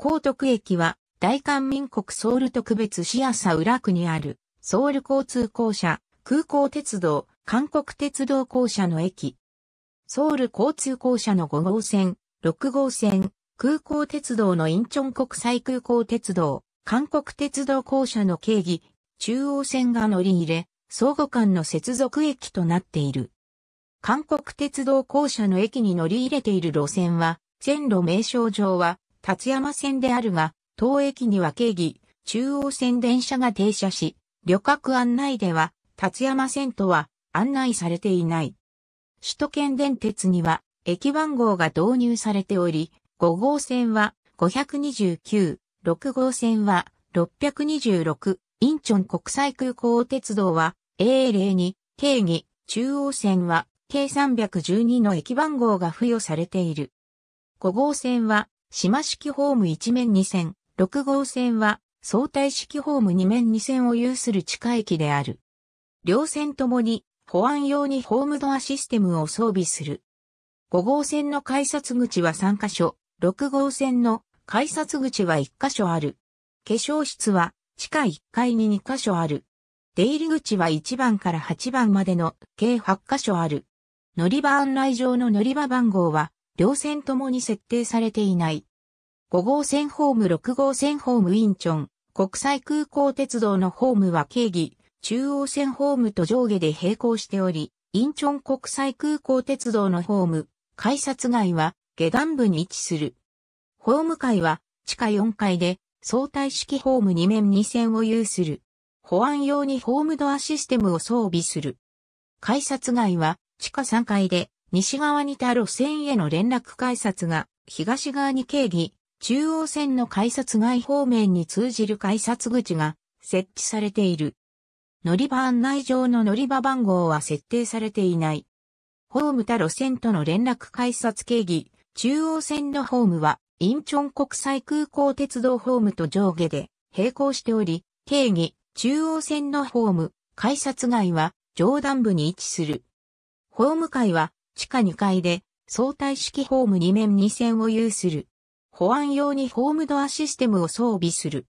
高徳駅は大韓民国ソウル特別市朝浦区にあるソウル交通公社、空港鉄道、韓国鉄道公社の駅。ソウル交通公社の5号線、6号線、空港鉄道のインチョン国際空港鉄道、韓国鉄道公社の経義、中央線が乗り入れ、相互間の接続駅となっている。韓国鉄道公社の駅に乗り入れている路線は、線路名称上は、立山線であるが、当駅には経義、中央線電車が停車し、旅客案内では、立山線とは案内されていない。首都圏電鉄には、駅番号が導入されており、5号線は529、6号線は626、インチョン国際空港鉄道は A02、京義、中央線は計312の駅番号が付与されている。5号線は島式ホーム1面2線、6号線は相対式ホーム2面2線を有する地下駅である。両線ともに保安用にホームドアシステムを装備する。5号線の改札口は3カ所、6号線の改札口は1カ所ある。化粧室は地下1階に2カ所ある。出入り口は1番から8番までの計8カ所ある。乗り場案内上の乗り場番号は両線ともに設定されていない。5号線ホーム6号線ホームインチョン、国際空港鉄道のホームは経義、中央線ホームと上下で並行しており、インチョン国際空港鉄道のホーム、改札外は下段部に位置する。ホーム階は地下4階で相対式ホーム2面2線を有する。保安用にホームドアシステムを装備する。改札外は地下3階で西側に他路線への連絡改札が、東側に経義、中央線の改札外方面に通じる改札口が設置されている。乗り場案内上の乗り場番号は設定されていない。ホーム他路線との連絡改札経義、中央線のホームは、インチョン国際空港鉄道ホームと上下で並行しており、経義、中央線のホーム、改札外は上段部に位置する。ホーム会は地下2階で相対式ホーム2面2線を有する。保安用にホームドアシステムを装備する。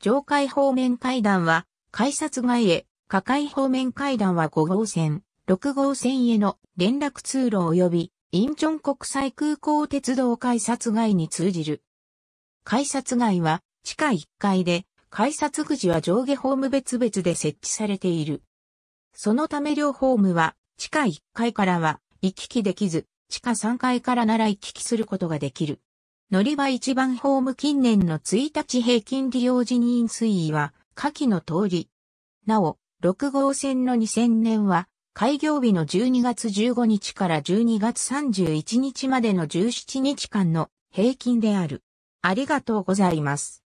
上階方面階段は改札外へ、下階方面階段は5号線、6号線への連絡通路及びインチョン国際空港鉄道改札外に通じる。改札外は地下1階で改札口は上下ホーム別々で設置されている。そのため両ホームは地下1階からは行き来できず、地下3階からなら行き来することができる。乗り場一番ホーム近年の1日平均利用人員推移は、下記の通り。なお、6号線の2000年は、開業日の12月15日から12月31日までの17日間の平均である。ありがとうございます。